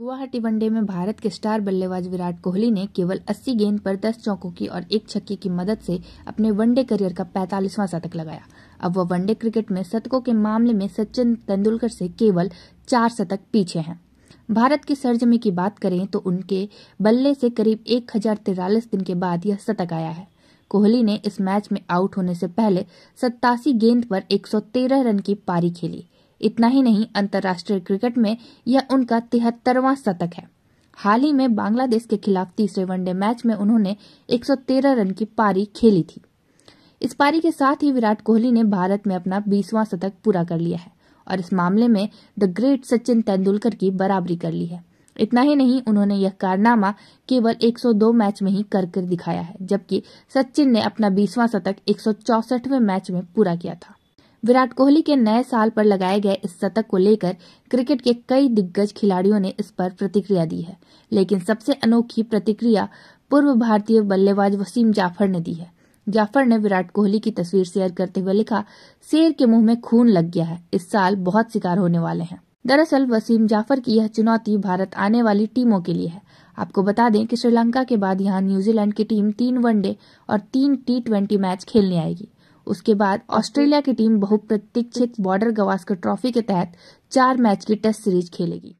Guwahati one day में भारत के star बल्लेबाज विराट कोहली ने केवल 80 गेंद पर 10 चौकों की और एक छक्के की मदद से अपने वनडे करियर का 45वां शतक लगाया अब वह वनडे क्रिकेट में शतकों के मामले में सचिन तेंदुलकर से केवल चार शतक पीछे हैं भारत की सरजमी की बात करें तो उनके बल्ले से करीब एक दिन के बाद यह शतक आया है कोहली ने इस मैच में आउट होने से पहले सत्तासी गेंद पर 113 रन की पारी खेली इतना ही नहीं अंतर्राष्ट्रीय क्रिकेट में यह उनका तिहत्तरवां शतक है हाल ही में बांग्लादेश के खिलाफ तीसरे वनडे मैच में उन्होंने 113 रन की पारी खेली थी इस पारी के साथ ही विराट कोहली ने भारत में अपना बीसवां शतक पूरा कर लिया है और इस मामले में द ग्रेट सचिन तेंदुलकर की बराबरी कर ली है इतना ही नहीं उन्होंने यह कारनामा केवल 102 मैच में ही कर कर दिखाया है जबकि सचिन ने अपना बीसवां शतक एक मैच में पूरा किया था विराट कोहली के नए साल पर लगाए गए इस शतक को लेकर क्रिकेट के कई दिग्गज खिलाड़ियों ने इस पर प्रतिक्रिया दी है लेकिन सबसे अनोखी प्रतिक्रिया पूर्व भारतीय बल्लेबाज वसीम जाफर ने दी है जाफर ने विराट कोहली की तस्वीर शेयर करते हुए लिखा शेर के मुंह में खून लग गया है इस साल बहुत शिकार होने वाले हैं दरअसल वसीम जाफर की यह चुनौती भारत आने वाली टीमों के लिए है आपको बता दें कि श्रीलंका के बाद यहाँ न्यूजीलैंड की टीम तीन वनडे और तीन टी ट्वेंटी मैच खेलने आएगी उसके बाद ऑस्ट्रेलिया की टीम बहुप्रतीक्षित बॉर्डर गवास्कर ट्रॉफी के तहत चार मैच की टेस्ट सीरीज खेलेगी